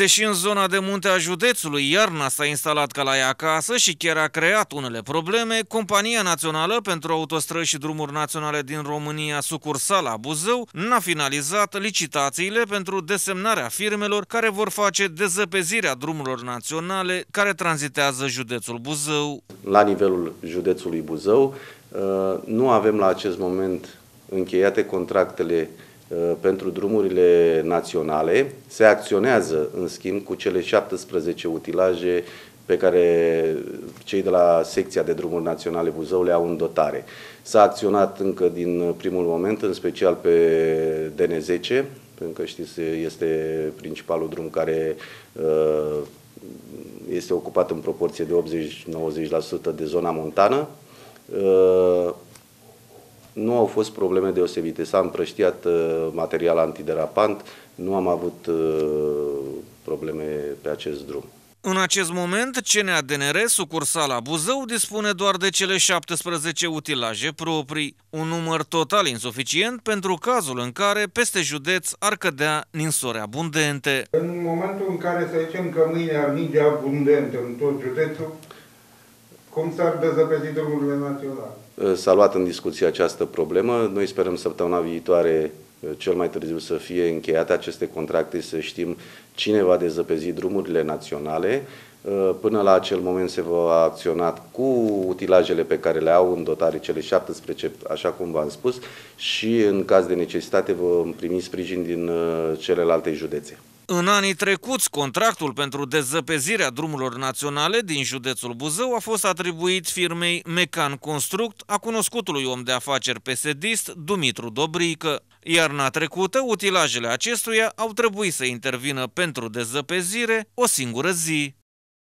Deși în zona de munte a județului iarna s-a instalat ca la ea acasă și chiar a creat unele probleme, Compania Națională pentru Autostrăzi și Drumuri Naționale din România, sucursala Buzău, n-a finalizat licitațiile pentru desemnarea firmelor care vor face dezăpezirea drumurilor naționale care tranzitează județul Buzău. La nivelul județului Buzău, uh, nu avem la acest moment încheiate contractele Uh, pentru drumurile naționale. Se acționează, în schimb, cu cele 17 utilaje pe care cei de la secția de drumuri naționale Buzău le au în dotare. S-a acționat încă din primul moment, în special pe DN10, pentru că știți, este principalul drum care uh, este ocupat în proporție de 80-90% de zona montană. Uh, nu au fost probleme deosebite. S-a împrăștiat uh, material antiderapant, nu am avut uh, probleme pe acest drum. În acest moment, CNADNR, sucursala Buzău, dispune doar de cele 17 utilaje proprii, un număr total insuficient pentru cazul în care peste județ ar cădea ninsori abundente. În momentul în care, să zicem, că mâine ar ninge abundent în tot județul, cum s-ar dezăpezi drumurile naționale? Ă, s-a luat în discuție această problemă. Noi sperăm săptămâna viitoare ă, cel mai târziu să fie încheiate aceste contracte, să știm cine va dezăpezi drumurile naționale. Ă, până la acel moment se va acționa cu utilajele pe care le au în dotare cele 17, așa cum v-am spus, și în caz de necesitate vom primi sprijin din celelalte județe. În anii trecuți, contractul pentru dezăpezirea drumurilor naționale din județul Buzău a fost atribuit firmei Mecan Construct, a cunoscutului om de afaceri pesedist Dumitru Dobrică. Iarna trecută, utilajele acestuia au trebuit să intervină pentru dezăpezire o singură zi.